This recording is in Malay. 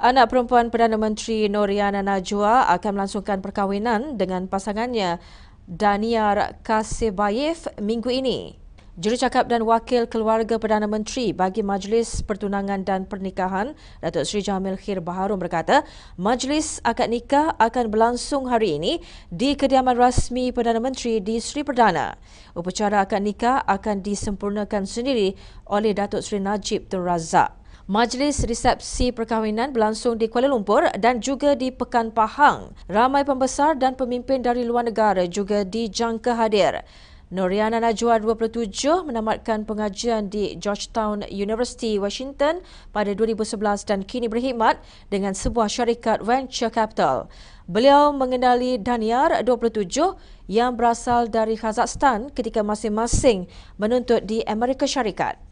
Anak perempuan Perdana Menteri Noriana Najwa akan melangsungkan perkahwinan dengan pasangannya Daniar Kasebayev minggu ini. Jurucakap dan Wakil Keluarga Perdana Menteri bagi Majlis Pertunangan dan Pernikahan, Datuk Seri Jamil Khir Baharum berkata, Majlis Akad Nikah akan berlangsung hari ini di kediaman rasmi Perdana Menteri di Seri Perdana. Upacara Akad Nikah akan disempurnakan sendiri oleh Datuk Seri Najib Tun Razak. Majlis resepsi perkahwinan berlangsung di Kuala Lumpur dan juga di Pekan Pahang. Ramai pembesar dan pemimpin dari luar negara juga dijangka hadir. Noriana Najwa 27 menamatkan pengajian di Georgetown University Washington pada 2011 dan kini berkhidmat dengan sebuah syarikat venture capital. Beliau mengenali Daniar 27 yang berasal dari Kazakhstan ketika masing-masing menuntut di Amerika Syarikat.